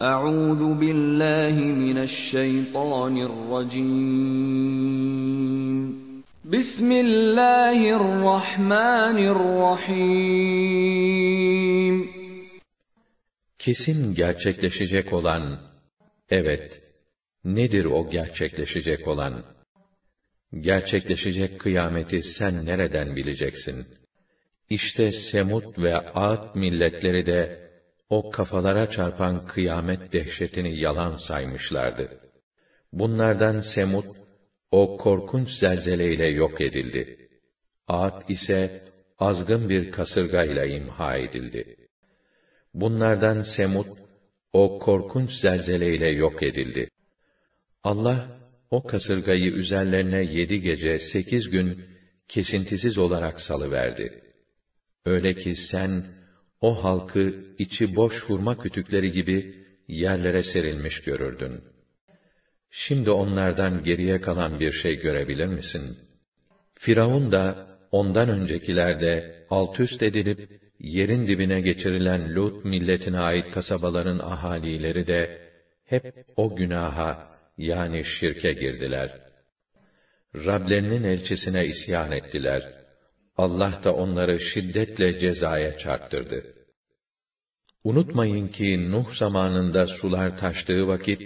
Euzu billahi mineşşeytanirracim. Bismillahirrahmanirrahim. Kesin gerçekleşecek olan, evet, nedir o gerçekleşecek olan? Gerçekleşecek kıyameti sen nereden bileceksin? İşte Semut ve Ad milletleri de o kafalara çarpan kıyamet dehşetini yalan saymışlardı. Bunlardan Semut o korkunç zelzeleyle yok edildi. Ad ise azgın bir kasırgayla imha edildi. Bunlardan Semut o korkunç zelzeleyle yok edildi. Allah, o kasırgayı üzerlerine yedi gece sekiz gün kesintisiz olarak salıverdi. Öyle ki sen, o halkı içi boş hurma kütükleri gibi yerlere serilmiş görürdün. Şimdi onlardan geriye kalan bir şey görebilir misin? Firavun da ondan öncekilerde alt üst edilip yerin dibine geçirilen Lut milletine ait kasabaların ahalileri de hep o günaha yani şirke girdiler. Rablerinin elçisine isyan ettiler.'' Allah da onları şiddetle cezaya çarptırdı. Unutmayın ki Nuh zamanında sular taştığı vakit,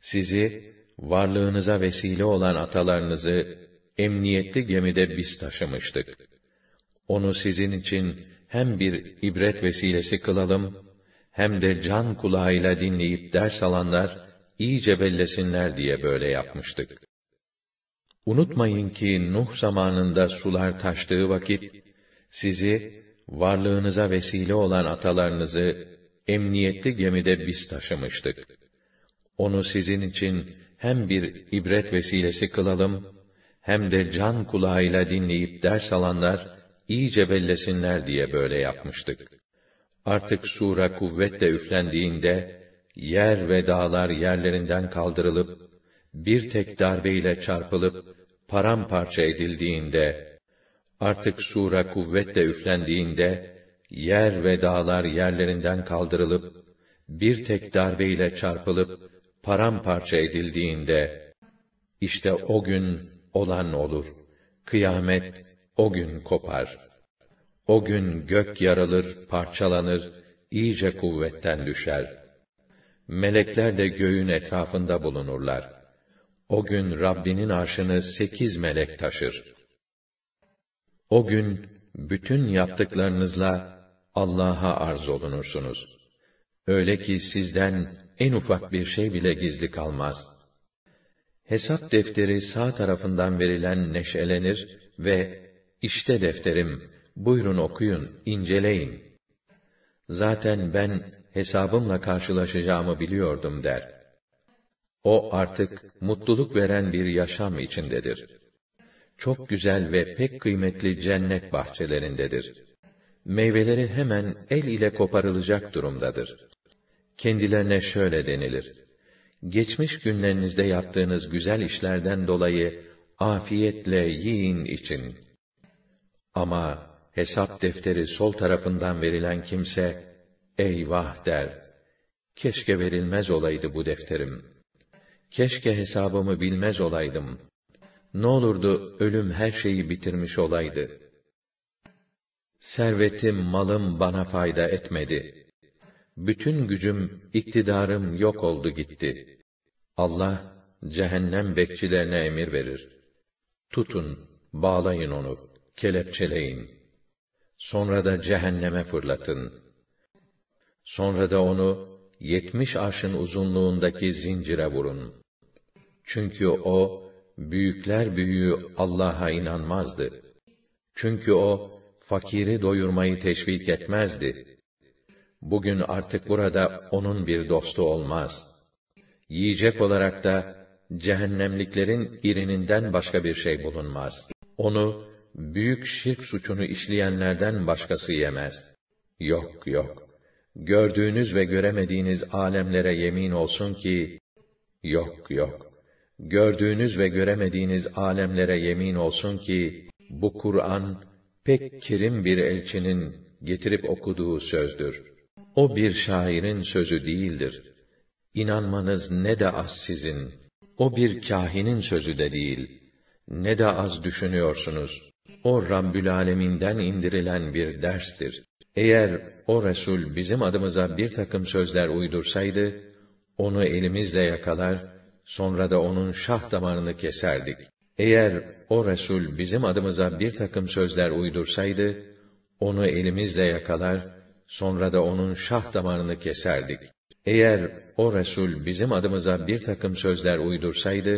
sizi, varlığınıza vesile olan atalarınızı, emniyetli gemide biz taşımıştık. Onu sizin için hem bir ibret vesilesi kılalım, hem de can kulağıyla dinleyip ders alanlar, iyice bellesinler diye böyle yapmıştık. Unutmayın ki Nuh zamanında sular taştığı vakit, sizi, varlığınıza vesile olan atalarınızı, emniyetli gemide biz taşımıştık. Onu sizin için hem bir ibret vesilesi kılalım, hem de can kulağıyla dinleyip ders alanlar, iyice bellesinler diye böyle yapmıştık. Artık sura kuvvetle üflendiğinde, yer ve dağlar yerlerinden kaldırılıp, bir tek darbeyle çarpılıp paramparça edildiğinde, artık sura kuvvetle üflendiğinde, yer ve dağlar yerlerinden kaldırılıp, bir tek darbeyle çarpılıp paramparça edildiğinde, işte o gün olan olur. Kıyamet o gün kopar. O gün gök yarılır, parçalanır, iyice kuvvetten düşer. Melekler de göğün etrafında bulunurlar.'' O gün Rabbinin arşını sekiz melek taşır. O gün bütün yaptıklarınızla Allah'a arz olunursunuz. Öyle ki sizden en ufak bir şey bile gizli kalmaz. Hesap defteri sağ tarafından verilen neşelenir ve işte defterim, buyurun okuyun, inceleyin. Zaten ben hesabımla karşılaşacağımı biliyordum der.'' O artık mutluluk veren bir yaşam içindedir. Çok güzel ve pek kıymetli cennet bahçelerindedir. Meyveleri hemen el ile koparılacak durumdadır. Kendilerine şöyle denilir. Geçmiş günlerinizde yaptığınız güzel işlerden dolayı afiyetle yiyin için. Ama hesap defteri sol tarafından verilen kimse, eyvah der. Keşke verilmez olaydı bu defterim.'' keşke hesabımı bilmez olaydım. Ne olurdu ölüm her şeyi bitirmiş olaydı. Servetim, malım bana fayda etmedi. Bütün gücüm, iktidarım yok oldu gitti. Allah, cehennem bekçilerine emir verir. Tutun, bağlayın onu, kelepçeleyin. Sonra da cehenneme fırlatın. Sonra da onu, yetmiş arşın uzunluğundaki zincire vurun. Çünkü o, büyükler büyüğü Allah'a inanmazdı. Çünkü o, fakiri doyurmayı teşvik etmezdi. Bugün artık burada onun bir dostu olmaz. Yiyecek olarak da, cehennemliklerin irininden başka bir şey bulunmaz. Onu, büyük şirk suçunu işleyenlerden başkası yemez. Yok, yok. Gördüğünüz ve göremediğiniz alemlere yemin olsun ki, yok, yok gördüğünüz ve göremediğiniz alemlere yemin olsun ki bu Kur'an pek kirim bir elçinin getirip okuduğu sözdür. O bir şairin sözü değildir. İnanmanız ne de az sizin. O bir kahinin sözü de değil. Ne de az düşünüyorsunuz. O Rabbül Aleminden indirilen bir derstir. Eğer o Resul bizim adımıza bir takım sözler uydursaydı, onu elimizle yakalar, sonra da onun şah damarını keserdik. Eğer o Resul bizim adımıza bir takım sözler uydursaydı, onu elimizle yakalar, sonra da onun şah damarını keserdik. Eğer o Resul bizim adımıza bir takım sözler uydursaydı,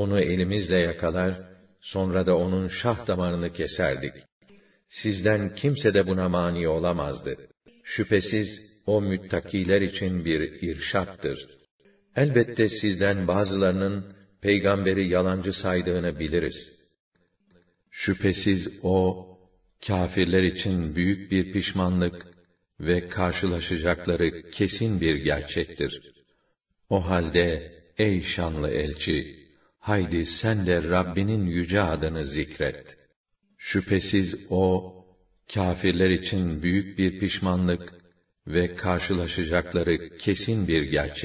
onu elimizle yakalar, sonra da onun şah damarını keserdik. Sizden kimse de buna mani olamazdı. Şüphesiz o müttakiler için bir irşattır. Elbette sizden bazılarının peygamberi yalancı saydığını biliriz. Şüphesiz o kâfirler için büyük bir pişmanlık ve karşılaşacakları kesin bir gerçektir. O halde ey şanlı elçi haydi sen de Rabbinin yüce adını zikret. Şüphesiz o kâfirler için büyük bir pişmanlık ve karşılaşacakları kesin bir gerçek.